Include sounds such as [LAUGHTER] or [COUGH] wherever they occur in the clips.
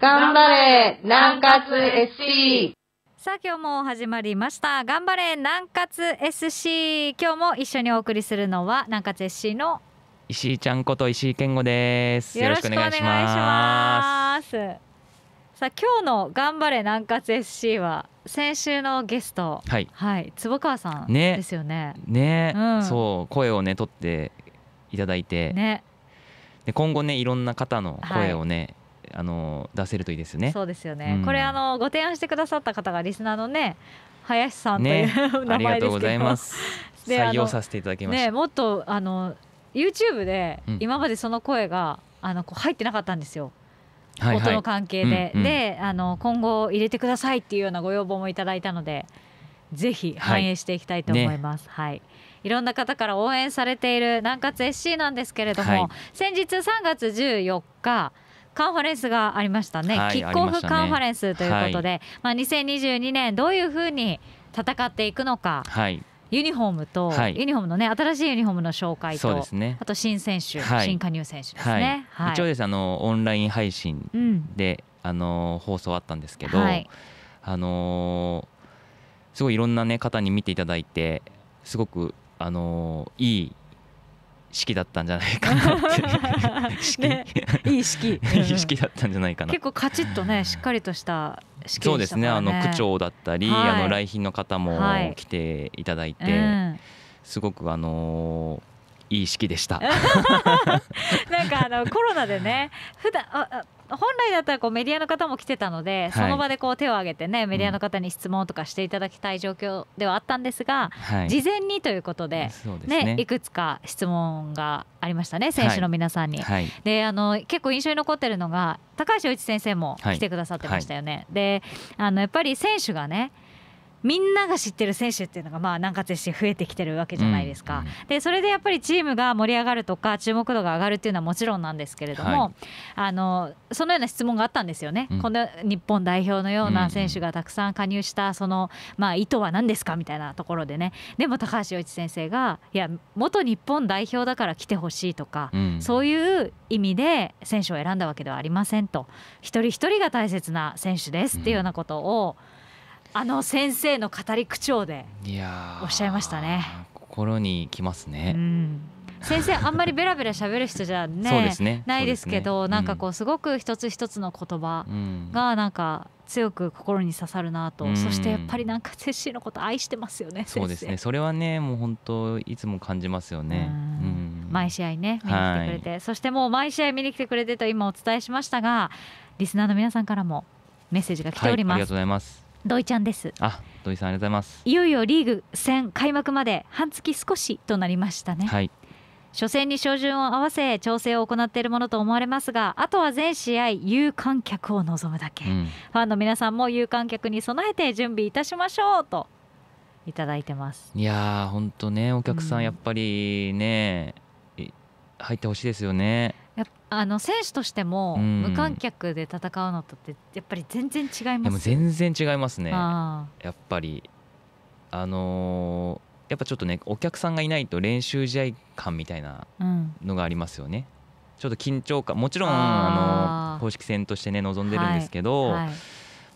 頑張れ南葛 SC! さあ今日も始まりました頑張れ南葛 SC 今日も一緒にお送りするのは南葛 SC の石井ちゃんこと石井健吾ですよろしくお願いしますさあ今日の頑張れ南葛 SC は先週のゲストはい、はい、坪川さんですよねね、ねうん、そう声をね取っていただいてねで今後ねいろんな方の声をね、はいあの出せるといいですね。そうですよね、うん、これあのご提案してくださった方がリスナーのね林さんという、ね、名前ですけどありがとうございます。[LAUGHS] 採用させていただきましね、もっとあの YouTube で今までその声が、うん、あのこう入ってなかったんですよ。はいはい、音の関係で、うんうん、であの今後入れてくださいっていうようなご要望もいただいたのでぜひ反映していきたいと思います。はい、ねはいいろんな方から応援されている南葛 SC なんですけれども、はい、先日3月14日カンファレンスがありましたね、はい、キックオフカンファレンスということで、はいまあ、2022年どういうふうに戦っていくのか、はい、ユニフォームと、ユニフォームのね新しいユニフォームの紹介とそうです、ね、あと新選手、新加入選手ですね、一応ですあのオンライン配信で、うん、あの放送あったんですけど、あのすごいいろんな、ね、方に見ていただいてすごく、あのいい式だったんじゃないかなって式、[LAUGHS] ね、いい式いい式だったんじゃないかな結構カチッとねしっかりとした式でした、ね、そうですねあの区長だったり、はい、あの来賓の方も来ていただいて、はいうん、すごくあのーいい式でした [LAUGHS] なんかあのコロナでね普段あ本来だったらこうメディアの方も来てたので、はい、その場でこう手を挙げてねメディアの方に質問とかしていただきたい状況ではあったんですが、はい、事前にということでね、ねいくつか質問がありましたね選手の皆さんに。はい、であの結構印象に残ってるのが高橋洋一先生も来てくださってましたよね。であのやっぱり選手がねみんなが知ってる選手っていうのがまあ南葛して増えてきてるわけじゃないですか、うん、でそれでやっぱりチームが盛り上がるとか注目度が上がるっていうのはもちろんなんですけれども、はい、あのそのような質問があったんですよね、うん、この日本代表のような選手がたくさん加入したその、まあ、意図は何ですかみたいなところでねでも高橋洋一先生がいや元日本代表だから来てほしいとか、うん、そういう意味で選手を選んだわけではありませんと一人一人が大切な選手ですっていうようなことを、うんあの先生の語り口調でおっしゃいましたね心にきますね、先生あんまりべらべらしゃべる人じゃねね、ないですけど、ねうん、なんかこうすごく一つ一つの言葉がなんか強く心に刺さるなと、うん、そしてやっぱりなんかセッシーのこと愛してますよねそうですねそれはねもう本当いつも感じますよね、毎試合ね見に来てくれて、はい、そしてもう毎試合見に来てくれてと今お伝えしましたがリスナーの皆さんからもメッセージが来ております、はい、ありがとうございます土井ちゃんですあ土井さんありがとうございますいよいよリーグ戦開幕まで半月少しとなりましたね、はい、初戦に照準を合わせ調整を行っているものと思われますがあとは全試合有観客を望むだけ、うん、ファンの皆さんも有観客に備えて準備いたしましょうといただいてますいやー本当ねお客さんやっぱりね、うん、入ってほしいですよねやあの選手としても無観客で戦うのとってやっぱり全然違いますでも全然違いますねやっぱりあのー、やっぱちょっとねお客さんがいないと練習試合感みたいなのがありますよね、うん、ちょっと緊張感もちろんあの公式戦としてね臨んでるんですけど、はいはい、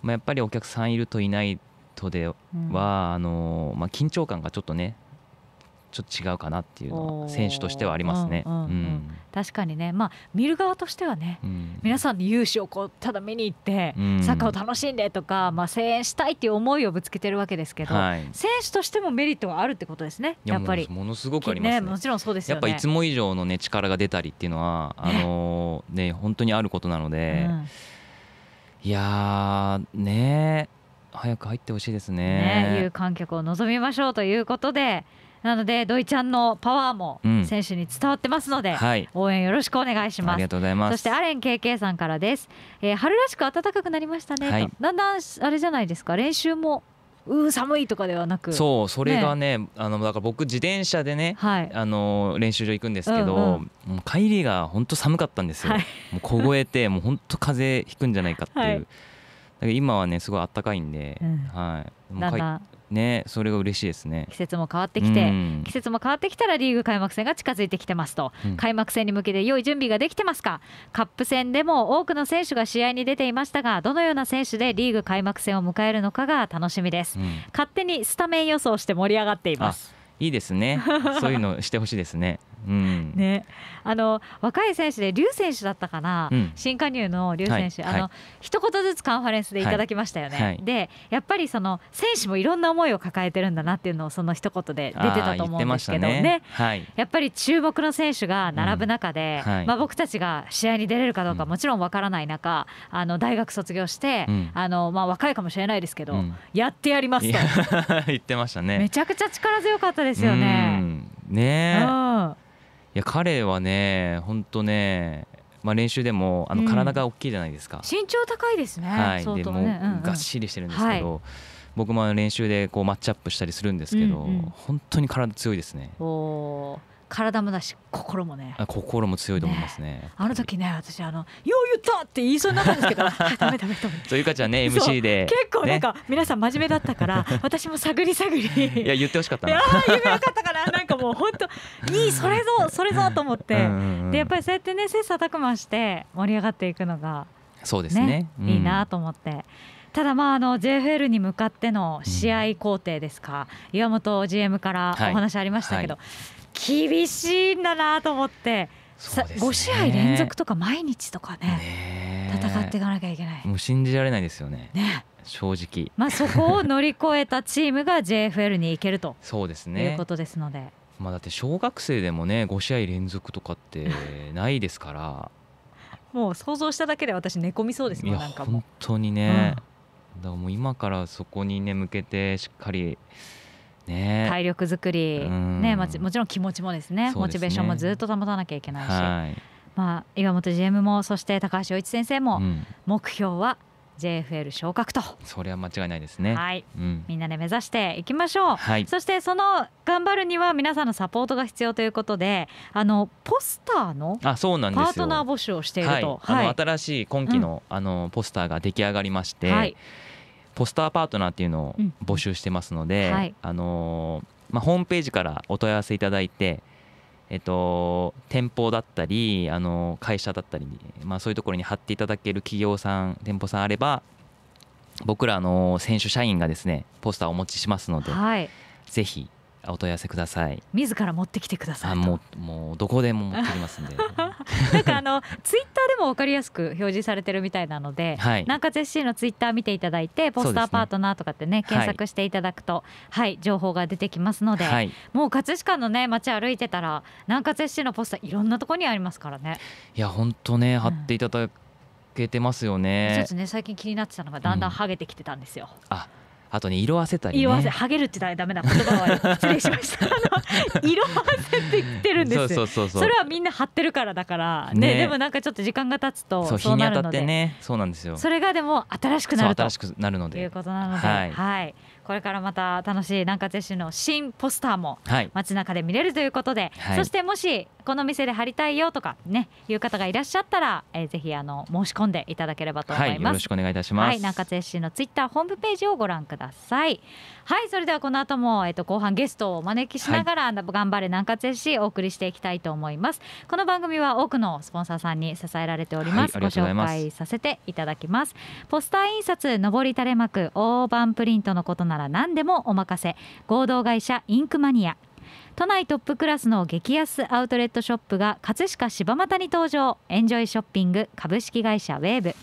まあ、やっぱりお客さんいるといないとでは、うん、あのー、まあ、緊張感がちょっとねちょっと違うかなっていうのは選手としてはありますね。確かにね、まあ、見る側としてはね、うん、皆さんの勇姿をこうただ見に行って、うん、サッカーを楽しんでとか、まあ、声援したいっていう思いをぶつけてるわけですけど、はい、選手としてもメリットがあるってことですね、やっぱり。もものすごくありますね、ね、もちろんそうです、ね、やっぱいつも以上の、ね、力が出たりっていうのはあのね、本当にあることなので、うん、いやね早く入ってほしいですね。ねいう観客を望みましょうということで。なので土井ちゃんのパワーも選手に伝わってますので、うんはい、応援よろしくお願いしますありがとうございますそしてアレン KK さんからです、えー、春らしく暖かくなりましたね、はい、だんだんあれじゃないですか練習もうー寒いとかではなくそうそれがね、ね、あのだから僕自転車でね、はい、あの練習場行くんですけど、うんうん、帰りが本当寒かったんですよ、はい、もう凍えて [LAUGHS] もう本当風邪ひくんじゃないかっていう、はい、だから今はねすごい暖かいんで、うん、はいだんだんねそれが嬉しいですね季節も変わってきて、うん、季節も変わってきたらリーグ開幕戦が近づいてきてますと、うん、開幕戦に向けて良い準備ができてますかカップ戦でも多くの選手が試合に出ていましたがどのような選手でリーグ開幕戦を迎えるのかが楽しみです、うん、勝手にスタメン予想して盛り上がっていますいいですねそういうのしてほしいですね [LAUGHS] うん、ね、あの若い選手で劉選手だったかな、うん、新加入の劉選手、はい、あの、はい、一言ずつカンファレンスでいただきましたよね、はい、でやっぱりその選手もいろんな思いを抱えてるんだなっていうのをその一言で出てたと思うんですけどね、ね、やっぱり注目の選手が並ぶ中で、うん、まあ、僕たちが試合に出れるかどうかもちろんわからない中、あの大学卒業して、あのまあ、若いかもしれないですけど、やってやりますと [LAUGHS] 言ってましたねめちゃくちゃ力強かったですよね。ねや彼はね本当ねまあ、練習でもあの体が大きいじゃないですか、うん、身長高いですね、はい、ねでもがっしりしてるんですけど、はい、僕も練習でこうマッチアップしたりするんですけど、うんうん、本当に体強いですね。おお体もだし心もね心も強いと思いますね、ね、あの時ね私あの「よう言った!」って言いそうになったんですけど [LAUGHS] ダメダメダメそうゆかちゃんね MC で結構なんか、ね、皆さん真面目だったから私も探り探りいや言ってほしかったなあ夢言かったからなんかもう本当いいそれぞそれぞと思って、でやっぱりそうやってね切磋琢磨して盛り上がっていくのがそうですね、ねうん、いいなと思って。ただ、まあ、あの JFL に向かっての試合工程ですか、うん、岩本 GM からお話ありましたけど、はい厳しいんだなと思って、ね、5試合連続とか毎日とかね、ね、戦っていかなきゃいけないもう信じられないですよねね正直、まあ、そこを乗り越えたチームが JFL に行けるとそうですねいうことですので。まあ、だって小学生でもね5試合連続とかって [LAUGHS] ないですからもう想像しただけで私寝込みそうですねなんか本当にね、うん、だからもう今からそこにね向けてしっかりね、体力作り、ね、もちもちろん気持ちもですね、ね、モチベーションもずっと保たなきゃいけないし、はい、まあ、岩本 GM もそして高橋陽一先生も、うん、目標は JFL 昇格とそれは間違いないですねはい、うん、みんなで目指していきましょう、はい、そしてその頑張るには皆さんのサポートが必要ということであのポスターのパートナー募集をしていると、新しい今期のうん、あのポスターが出来上がりまして、はい、ポスターパートナーっていうのを募集してますので、うんはい、あのまあ、ホームページからお問い合わせいただいて、えっと、店舗だったり、あの会社だったり、まあ、そういうところに貼っていただける企業さん店舗さんあれば僕らの選手社員がですねポスターをお持ちしますので、はい、ぜひお問い合わせください自ら持ってきてくださいあもうもうどこでも持ってきますんで [LAUGHS] なんかあのツイッターでも分かりやすく表示されてるみたいなので、はい、南葛 s c のツイッター見ていただいてポスターパートナーとかってね、ね、検索していただくと、はい、はい、情報が出てきますので、はい、もう葛飾のね街歩いてたら南葛 s c のポスターいろんなところにありますからね。いや本当ね貼っていただけてますよね。一つね最近気になってたのがだんだんハゲてきてたんですよ。うん、ああとね色あせたり、ね、色あせハゲるってダメな言葉は失礼しました色あせって言ってるんですそうそうそうそれはみんな張ってるからだからね、ね、でもなんかちょっと時間が経つとそうなるのでそう日に当たってねそうなんですよそれがでも新しくなると新しくなるのでということなのではい、はいこれからまた楽しい南葛市の新ポスターも街中で見れるということで、はい、そしてもしこの店で貼りたいよとかねいう方がいらっしゃったら、えー、ぜひあの申し込んでいただければと思います、はい、よろしくお願いいたします、はい、南葛市のツイッターホームページをご覧くださいはいそれではこの後もえっ、ー、と後半ゲストをお招きしながら、はい、頑張れ南葛市お送りしていきたいと思いますこの番組は多くのスポンサーさんに支えられております、はい、ご紹介させていただきますポスター印刷上り垂れ幕大判プリントのことななら何でもお任せ合同会社インクマニア都内トップクラスの激安アウトレットショップが葛飾柴又に登場エンジョイショッピング株式会社ウェーブ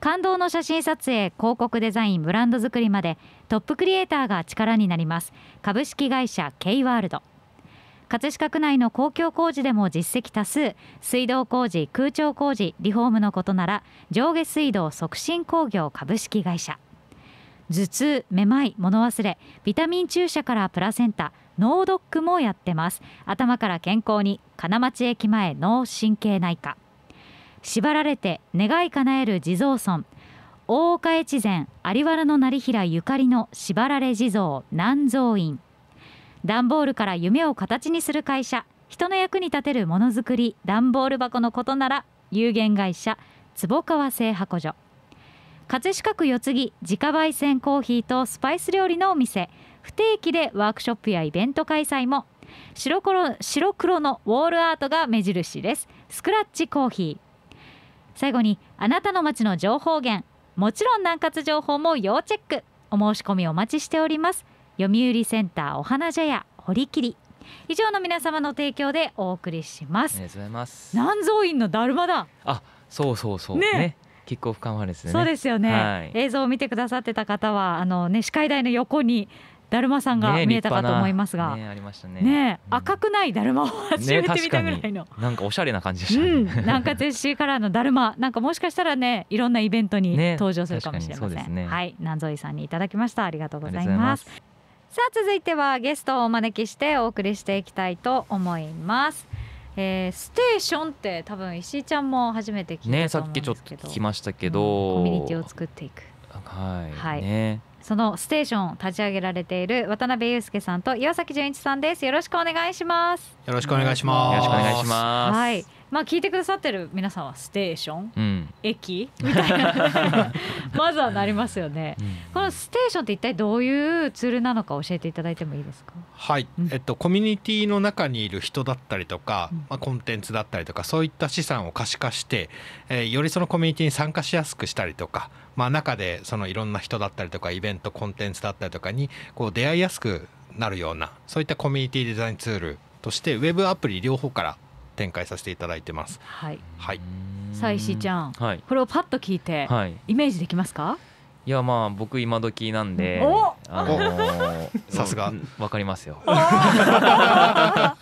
感動の写真撮影広告デザインブランド作りまでトップクリエイターが力になります株式会社 K ワールド葛飾区内の公共工事でも実績多数水道工事空調工事リフォームのことなら上下水道促進工業株式会社頭痛めまい物忘れビタミン注射からプラセンタ脳ドックもやってます頭から健康に金町駅前脳神経内科縛られて願い叶える地蔵尊大岡越前有原の成平ゆかりの縛られ地蔵南蔵院段ボールから夢を形にする会社人の役に立てるものづくり段ボール箱のことなら有限会社坪川製箱所葛飾区四つ木自家焙煎コーヒーとスパイス料理のお店不定期でワークショップやイベント開催も白黒白黒のウォールアートが目印ですスクラッチコーヒー最後にあなたの街の情報源もちろん南葛情報も要チェックお申し込みお待ちしております読売センターお花茶屋堀切以上の皆様の提供でお送りしますありがとうございます南蔵院のだるまだあそうそうそうねねキックオフカンファレンス、ね、そうですよね、はい、映像を見てくださってた方はあの、ね、司会台の横にだるまさんが見えたかと思いますが、ね、赤くないだるまを初めて見たぐらいの、なんかおしゃれな感じでした、ね、うん、なんかジェシーカラーのだるまなんかもしかしたらねいろんなイベントに登場するかもしれません、ね、はい南添さんにいただきましたありがとうございますさあ続いてはゲストをお招きしてお送りしていきたいと思いますえー、ステーションって多分石井ちゃんも初めて聞いたとねさっきちょっと聞きましたけど、うん、コミュニティを作っていくはい、はいね、そのステーションを立ち上げられている渡辺裕介さんと岩崎純一さんですよろしくお願いしますよろしくお願いしますよろしくお願いしますはいまあ聞いてくださってる皆さんはステーション、うん、駅みたいな [LAUGHS] まずはなりますよね、うん、このステーションって一体どういうツールなのか教えていただいてもいいですかはい、えっとコミュニティの中にいる人だったりとか、まあ、コンテンツだったりとかそういった資産を可視化して、えー、よりそのコミュニティに参加しやすくしたりとか、まあ、中でそのいろんな人だったりとかイベントコンテンツだったりとかにこう出会いやすくなるようなそういったコミュニティデザインツールとしてウェブアプリ両方から展開させていただいてます。はい。はい。さいしちゃん、はい、これをパッと聞いて、はい、イメージできますか？いやまあ僕今時なんで、お。あの [LAUGHS] さすがわかりますよ。[LAUGHS] さ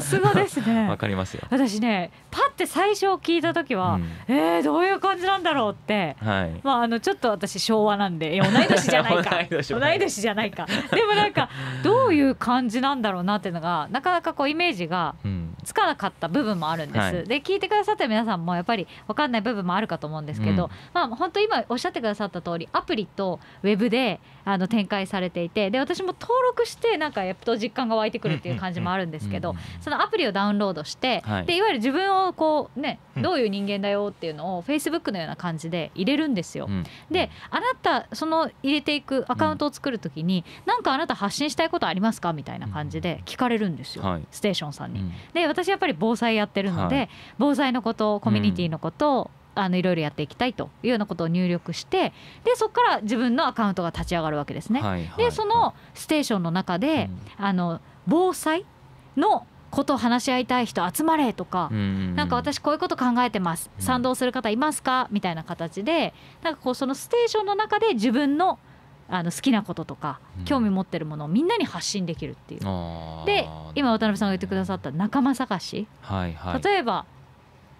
すがですね。わかりますよ。私ねパって最初聞いた時は、うん、えー、どういう感じなんだろうって、はい、まああのちょっと私昭和なんで同い年じゃないか [LAUGHS] 同い年じゃないかでもなんかどういう感じなんだろうなっていうのがなかなかこうイメージが、うんつかなかった部分もあるんです、はい、で聞いてくださって皆さんもやっぱり分かんない部分もあるかと思うんですけど、うん、まあ本当今おっしゃってくださった通りアプリとウェブであの展開されていてで私も登録してなんかやっと実感が湧いてくるっていう感じもあるんですけど、うんうん、そのアプリをダウンロードして、はい、でいわゆる自分をこうねどういう人間だよっていうのを Facebook のような感じで入れるんですよ。うん、であなたその入れていくアカウントを作る時に何、うん、かあなた発信したいことありますかみたいな感じで聞かれるんですよ、はい、ステーションさんに。で私やっぱり防災やってるので、はい、防災のことコミュニティのことを、うん、あのいろいろやっていきたいというようなことを入力してでそこから自分のアカウントが立ち上がるわけですね。はいはい、でそのステーションの中で、うん、あの防災のこと話し合いたい人集まれとか、うんうん、なんか私こういうこと考えてます賛同する方いますかみたいな形でなんかこうそのステーションの中で自分のあの好きなこととか、興味持ってるものをみんなに発信できるっていう。で今渡辺さんが言ってくださった仲間探し、はいはい、例えば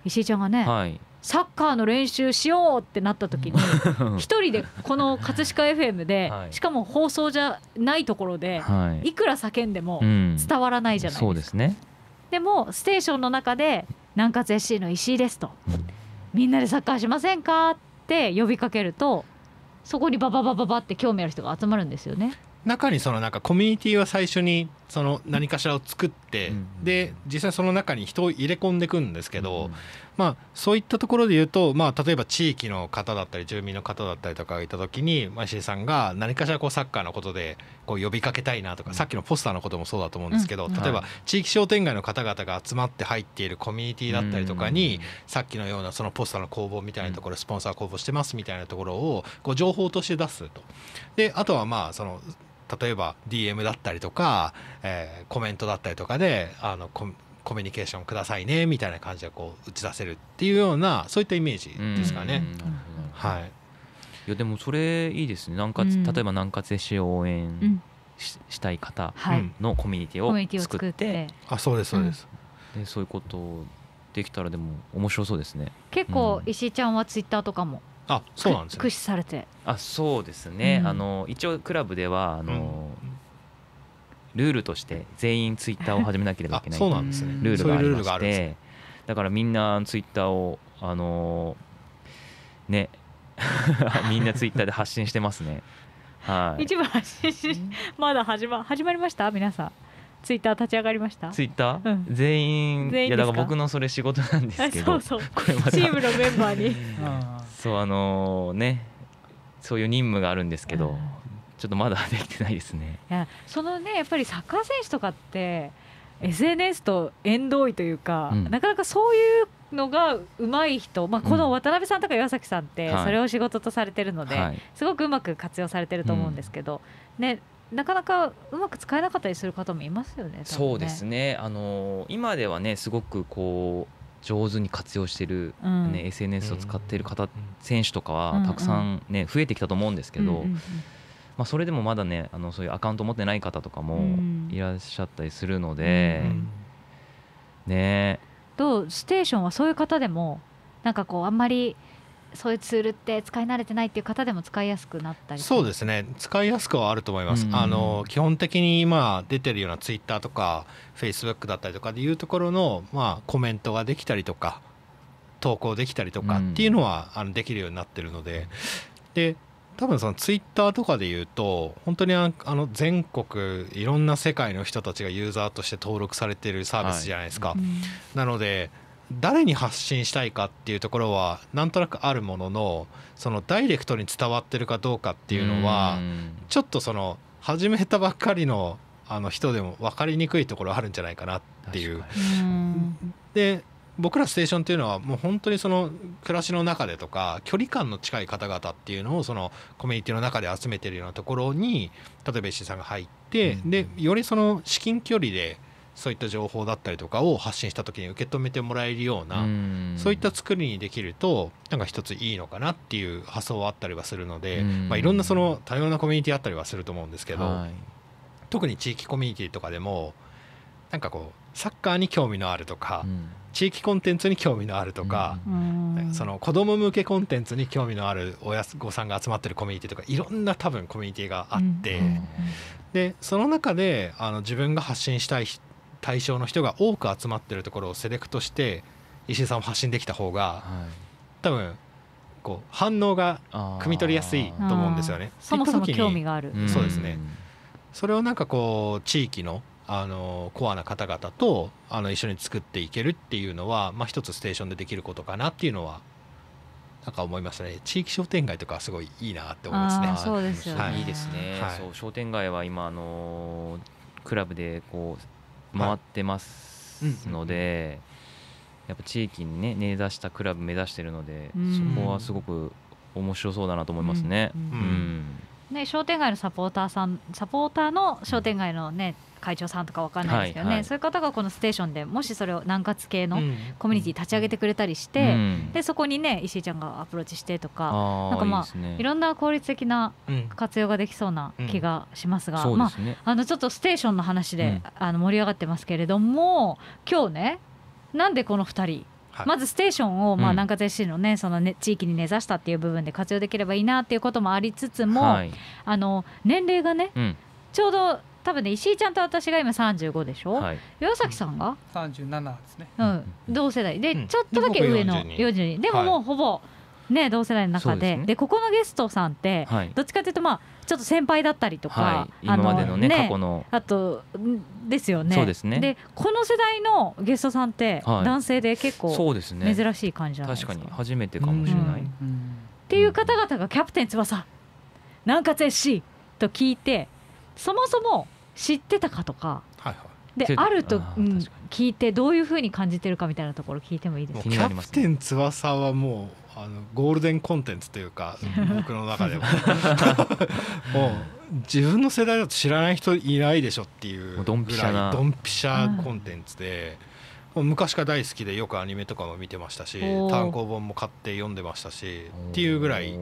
石井ちゃんがね、はい、サッカーの練習しようってなった時に [LAUGHS] 一人でこの葛飾 FM で、しかも放送じゃないところで、い、くら叫んでも伝わらないじゃないですか。うん、そうですねでもステーションの中で「南葛 SC の石井です」と「みんなでサッカーしませんか?」って呼びかけるとそこにバババババって興味ある人が集まるんですよね。中にそのなんかコミュニティは最初にその何かしらを作って、で実際その中に人を入れ込んでいくんですけど、まあ、そういったところで言うと、まあ、例えば地域の方だったり住民の方だったりとかがいた時に、まあ、石井さんが何かしらこうサッカーのことでこう呼びかけたいなとか、さっきのポスターのこともそうだと思うんですけど、例えば地域商店街の方々が集まって入っているコミュニティだったりとかに、さっきのようなそのポスターの工房みたいなところ、スポンサー公募してますみたいなところをこう情報として出すと。であとはまあその例えば DM だったりとか、えー、コメントだったりとかであのココミュニケーションくださいねみたいな感じでこう打ち出せるっていうようなそういったイメージですかね。はいやでもそれいいですね南葛、うん、例えば南葛で市を応援しうん、したい方のコミュニティを作って,、はい、ってあそうですそうです、でそういうことできたらでも面白そうですね結構石井ちゃんはツイッターとかも、あそうなんです、ね、駆使されてあそうですね、あの一応クラブではあの、ルールとして全員ツイッターを [LAUGHS] 始めなければいけないそうなんですルールがありましてだからみんなツイッターをあのね [LAUGHS] みんなツイッターで発信してますね。はい。一部発信し、まだ始ま始まりました皆さん。ツイッター立ち上がりましたツイッター、うん、全員いやだから僕のそれ仕事なんですけど [LAUGHS] そうそう [LAUGHS] チームのメンバーにそうあのー、ねそういう任務があるんですけど、ちょっとまだできてないですねいやそのねやっぱりサッカー選手とかって SNS と縁遠いというか、うん、なかなかそういうのが上手い人、まあ、この渡辺さんとか岩崎さんってそれを仕事とされてるので、すごくうまく活用されてると思うんですけど、ね、なかなかうまく使えなかったりする方もいますよね。ねそうですね。あのー、今ではねすごくこう上手に活用してるね、うん、SNS を使っている方、うん、選手とかはたくさんね、うん、増えてきたと思うんですけど、うんうんうん、まあ、それでもまだねあのそういうアカウント持ってない方とかもいらっしゃったりするので、うん、ねとステーションはそういう方でもなんかこうあんまりそういうツールって使い慣れてないっていう方でも使いやすくなったりそうですね使いやすくはあると思います、あの基本的に今出てるようなツイッターとかフェイスブックだったりとかでいうところの、まあ、コメントができたりとか投稿できたりとかっていうのは、あのできるようになってるのでで多分そのツイッターとかで言うと本当にあの全国いろんな世界の人たちがユーザーとして登録されてるサービスじゃないですか、はいなので誰に発信したいかっていうところはなんとなくあるもののそのダイレクトに伝わってるかどうかっていうのはちょっとその始めたばっかりのあの人でも分かりにくいところあるんじゃないかなっていう。で僕らステーションっていうのはもう本当にその暮らしの中でとか距離感の近い方々っていうのをそのコミュニティの中で集めてるようなところに例えば石井さんが入って、でよりその至近距離でそういった情報だったりとかを発信した時に受け止めてもらえるような、そういった作りにできるとなんか一ついいのかなっていう発想はあったりはするので、まあ、いろんなその多様なコミュニティあったりはすると思うんですけど、特に地域コミュニティとかでもなんかこうサッカーに興味のあるとか、うん地域コンテンツに興味のあるとか、うん、その子ども向けコンテンツに興味のあるおやすごさんが集まってるコミュニティとかいろんな多分コミュニティがあって、うん、でその中であの自分が発信したい対象の人が多く集まってるところをセレクトして石井さんを発信できた方が、はい、多分こう反応が汲み取りやすいと思うんですよね。そもそも興味があるそうですね、それをなんかこう地域のあのコアな方々とあの一緒に作っていけるっていうのは、まあ、一つステーションでできることかなっていうのはなんか思いましたね地域商店街とかすごいいいなって思いますね。そうですね、はい、いいですね、はい、そう商店街は今、あのクラブでこう回ってますので、はいうん、やっぱ地域に、ね、根ざしたクラブ目指してるので、うん、そこはすごく面白そうだなと思いますね。うん、うんね、商店街のサポーターさんサポーターの商店街のね会長さんとかわかんないですけどね、はいはい、そういう方がこのステーションでもしそれを南葛系のコミュニティ立ち上げてくれたりして、うん、でそこにね石井ちゃんがアプローチしてとかなんかまあ、ね、いろんな効率的な活用ができそうな気がしますが、うんうんすね、まあ、あのちょっとステーションの話で、あの盛り上がってますけれども今日ねなんでこの2人はい、まずステーションを、まあ、南葛市のね、そのね地域に根ざしたっていう部分で活用できればいいなっていうこともありつつも、はい、あの年齢がね、うん、ちょうど多分ね石井ちゃんと私が今35でしょ、はい、岩崎さんが37ですね、うん、同世代で、ちょっとだけ上の42でももうほぼ、ね、同世代の中でで、ねで、ここのゲストさんって、はい、どっちかというと、まあ、ちょっと先輩だったりとか、はい、今までのね、ね、過去のあとですよね。そうですねでこの世代のゲストさんって、はい、男性で結構そうです、ね、珍しい感じじゃないですか確かに初めてかもしれない。っていう方々が「キャプテン翼」「南葛 SC」と聞いてそもそも知ってたかとか。はいはいであると、うん、聞いてどういうふうに感じてるかみたいなところ聞いてもいいですかキャプテン翼はもうあのゴールデンコンテンツというか僕の中でも [LAUGHS] もう自分の世代だと知らない人いないでしょっていうドンピシャドンピシャコンテンツで、うん、昔から大好きでよくアニメとかも見てましたし単行本も買って読んでましたしっていうぐらい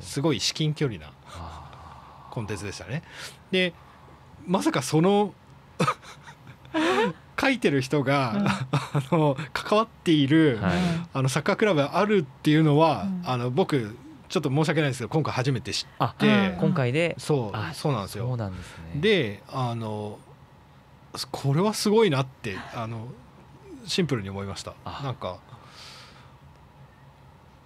すごい至近距離なコンテンツでしたね。でまさかその [LAUGHS] 書いてる人が、うん、あの関わっている、はい、あのサッカークラブあるっていうのは、うん、あの僕ちょっと申し訳ないですけど今回初めて知って今回でそうそうなんですよ。そうなんで、す、ね、であのこれはすごいなってあのシンプルに思いました。なんか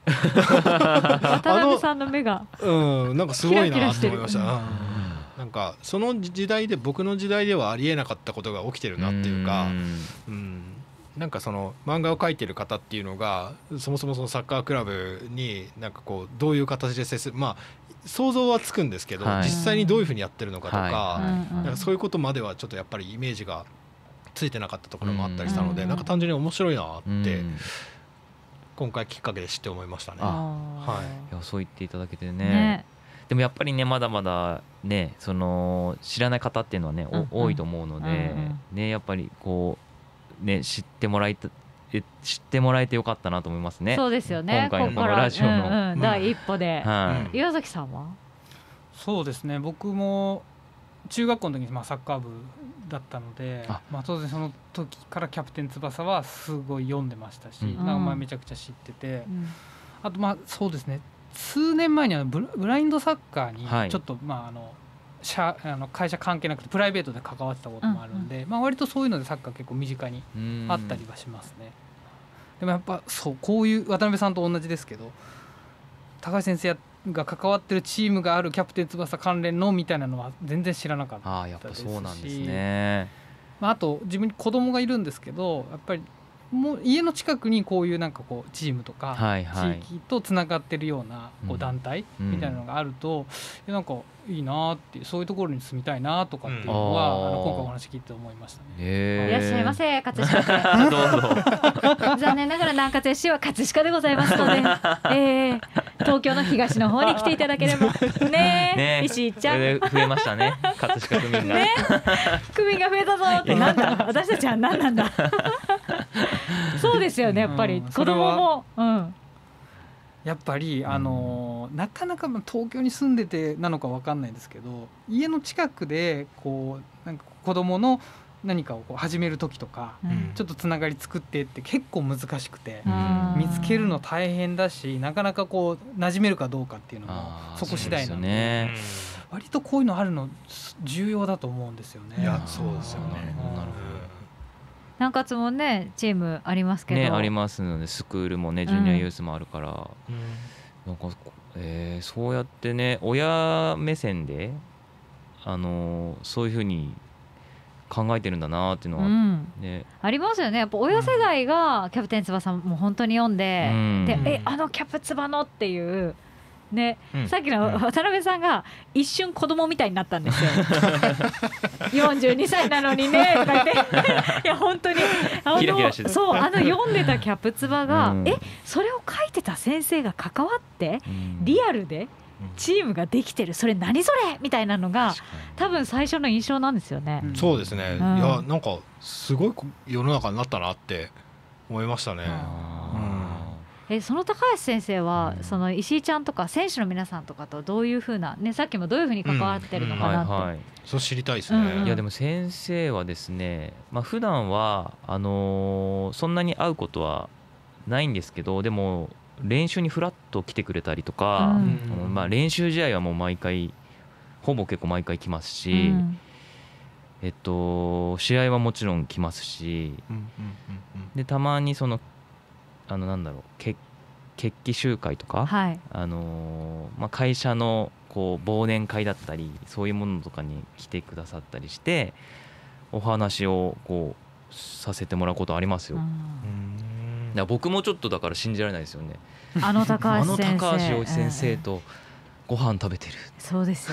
渡辺さんの目がうんなんかすごいなと思いました。なんかその時代で僕の時代ではありえなかったことが起きてるなっていうかうん、なんかその漫画を描いてる方っていうのがそもそもそのサッカークラブになんかこうどういう形で接するまあ想像はつくんですけど、はい、実際にどういうふうにやってるのかとかはい、なんかそういうことまではちょっとやっぱりイメージがついてなかったところもあったりしたのでなんか単純に面白いなって今回きっかけで知って思いましたね。はい、いやそう言っていただけてねねでもやっぱりねまだまだねその知らない方っていうのはね、うんうん、多いと思うので、うんうん、ねやっぱりこうね知ってもらいた知ってもらえてよかったなと思いますね。そうですよね。今回のこのラジオの、うんうん、第一歩で、はい、岩崎さんは？そうですね。僕も中学校の時まあサッカー部だったので、まあ当然その時からキャプテン翼はすごい読んでましたし、うん、名前めちゃくちゃ知ってて、うん、あとまあそうですね。数年前にはブラインドサッカーにちょっと、はい、まああの社あの会社関係なくてプライベートで関わってたこともあるんで、うんうん、まあ、割とそういうのでサッカー結構身近にあったりはしますね。でもやっぱそうこういう渡辺さんと同じですけど高橋先生が関わってるチームがあるキャプテン翼関連のみたいなのは全然知らなかったですしあそうなんですね、まあ、あと自分に子供がいるんですけどやっぱりも家の近くにこういうなんかこうチームとか地域とつながってるようなこう団体みたいなのがあると、なんかいいなあってそういうところに住みたいなとかっていうのは、うん、あの今回お話聞いて思いましたね。えー、いらっしゃいませ葛飾どうぞ [LAUGHS] 残念ながら南葛 f は葛飾でございますので、[LAUGHS] えー、東京の東の方に来ていただければねね石井ちゃん増えましたね葛飾区民が、ね、区民が増えたぞってなんだ私たちは何なんだ [LAUGHS] そうですよねやっぱり子供もうん。やっぱり、あのなかなか東京に住んでてなのか分かんないですけど家の近くでこうなんか子供の何かをこう始める時とか、うん、ちょっとつながり作ってって結構難しくて、見つけるの大変だしなかなかこう馴染めるかどうかっていうのもそこ次第なので、ね、割とこういうのあるの重要だと思うんですよね。いやそうですよねなるほど南葛もねチームありますけど、ね、ありますのでスクールもねジュニアユースもあるから、うん、なんか、えー、そうやってね親目線で、あのー、そういうふうに考えてるんだなっていうのは、ね、うん、ありますよねやっぱ親世代が「キャプテン翼」も本当に読んでうん、でえあのキャプ翼のっていうね、うん、さっきの渡辺さんが一瞬子供みたいになったんですよ。42 [LAUGHS] 歳なのにねとか言って [LAUGHS] いや本当にあのそうあの読んでたキャプツバが、うん、えそれを書いてた先生が関わってリアルでチームができてるそれ何それみたいなのが多分最初の印象なんですよね。うん、そうですね、いやなんかすごい世の中になったなって思いましたね。うんえその高橋先生は、うん、その石井ちゃんとか選手の皆さんとかとどういうふうな、ね、さっきもどういうふうに関わってるのかなって、そう知りたいですね、うんうん、いやでも先生はですね、まあ普段はあのー、そんなに会うことはないんですけどでも練習にフラッと来てくれたりとか、うん、まあ、練習試合はもう毎回ほぼ結構毎回来ますし、えっと、試合はもちろん来ますし、でたまにそのあのなんだろう決起集会とか、はい、あのまあ、会社のこう忘年会だったりそういうものとかに来てくださったりしてお話をこうさせてもらうことありますよ。ん僕もちょっとだから信じられないですよね。あの高橋先生先生とご飯食べてる。そうです。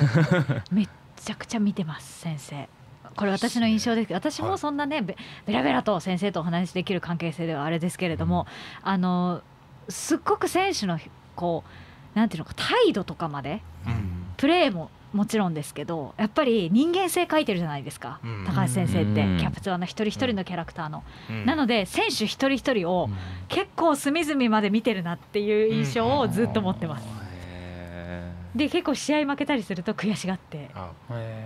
めっちゃくちゃ見てます先生。これ私の印象です私もそんなね、べべらべらと先生とお話しできる関係性ではあれですけれども、うん、あのすっごく選手のこうなんていうのか態度とかまで、うん、プレーももちろんですけどやっぱり人間性書いてるじゃないですか、うん、高橋先生って、うん、キャプツアーの一人一人のキャラクターの、うん、なので選手一人一人を結構隅々まで見てるなっていう印象をずっと持ってます。で結構試合負けたりすると悔しがって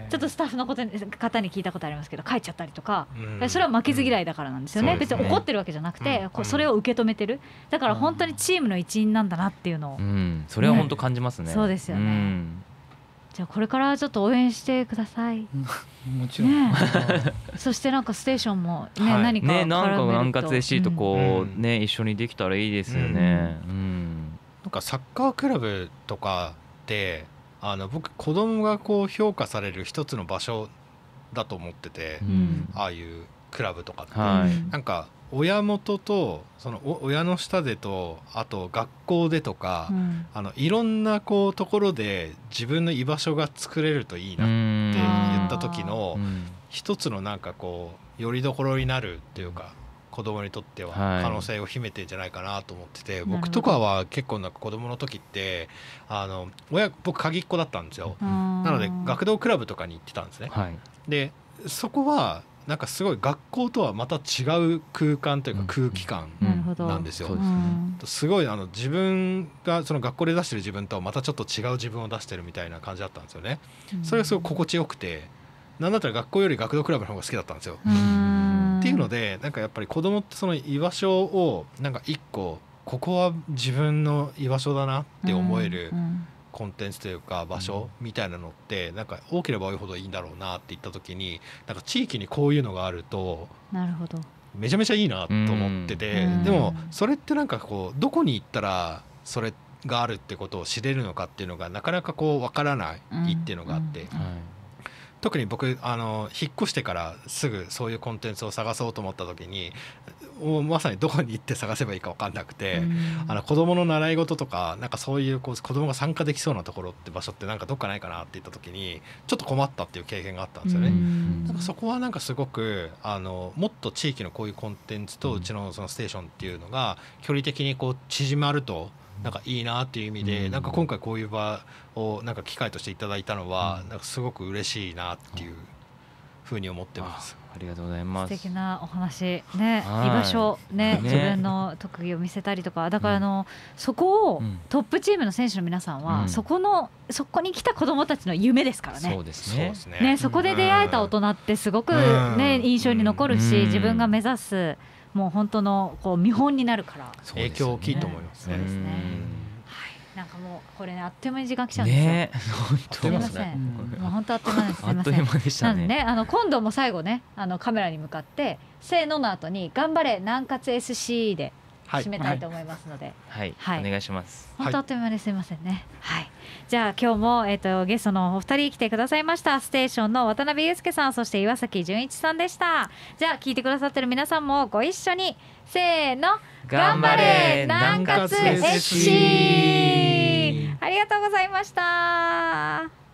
ちょっとスタッフのこと方に聞いたことありますけど帰っちゃったりとか、うん、それは負けず嫌いだからなんですよねうん、別に怒ってるわけじゃなくて、うん、それを受け止めてるだから本当にチームの一員なんだなっていうのを、それは本当感じますね、ね、そうですよね、じゃあこれからちょっと応援してください。もちろん。ね、[LAUGHS] そしてなんかステーションもね、はい、何かねなんか南葛 AC とこう、ね一緒にできたらいいですよね。うんなんかサッカークラブとかってあの僕子供がこう評価される一つの場所だと思ってて、うん、ああいうクラブとかって、はい、なんか親元とその親の下でとあと学校でとか、うん、あのいろんなこうところで自分の居場所が作れるといいなって言った時の一つのなんかこうよりどころになるっていうか子供にとっては可能性を秘めてんじゃないかなと思ってて、はい、僕とかは結構なんか子供の時ってあの親僕鍵っ子だったんですよなので学童クラブとかに行ってたんですね、はい、でそこはなんかすごい学校とはまた違う空間というか空気感なんですよ。すごいあの自分がその学校で出してる自分とはまたちょっと違う自分を出してるみたいな感じだったんですよね。それがすごい心地よくて、なんだったら学校より学童クラブの方が好きだったんですよ。のでなんかやっぱり子供ってその居場所をなんか一個ここは自分の居場所だなって思えるコンテンツというか場所みたいなのってなんか多ければ多いほどいいんだろうなって言った時になんか地域にこういうのがあるとなるほどめちゃめちゃいいなと思ってて、でもそれってなんかこうどこに行ったらそれがあるってことを知れるのかっていうのがなかなかこう分からないっていうのがあって、特に僕あの引っ越してからすぐそういうコンテンツを探そうと思った時にまさにどこに行って探せばいいか分かんなくて、うん、あの子どもの習い事とかなんかそういうこう子どもが参加できそうなところって場所ってなんかどっかないかなって言った時にちょっと困ったっていう経験があったんですよね。うん、なんかそこはなんかすごくあのもっと地域のこういうコンテンツとうちのそのステーションっていうのが距離的にこう縮まると。なんかいいなっていう意味で、うん、なんか今回こういう場をなんか機会としていただいたのは、なんかすごく嬉しいなっていうふうに思ってます。ありがとうございます。素敵なお話ね、居場所ね、自分の特技を見せたりとか、だからあの、そこをトップチームの選手の皆さんは、そこのそこに来た子どもたちの夢ですからね。そうですね。ね、そこで出会えた大人ってすごくね、印象に残るし、自分が目指す。もう本当のこう見本になるから、影響大きいと思いますね。そうですね。はい、なんかもうこれ、ね、あっという間に時間来ちゃうんですよ。ね、すみません。もう本当あっという間です。すみません。あっという間でしたね。ねあの今度も最後ねあのカメラに向かってせーのの後に頑張れ南葛 SC で。締めたいと思いますので、はい、はい、お願いします。本当あっという間ですいませんね。はい、じゃあ今日もえっ、ー、とゲストのお二人来てくださいました。ステーションの渡辺裕介さん、そして岩崎純一さんでした。じゃあ聞いてくださってる皆さんもご一緒にせーの頑張れ南葛 FC。ありがとうございました。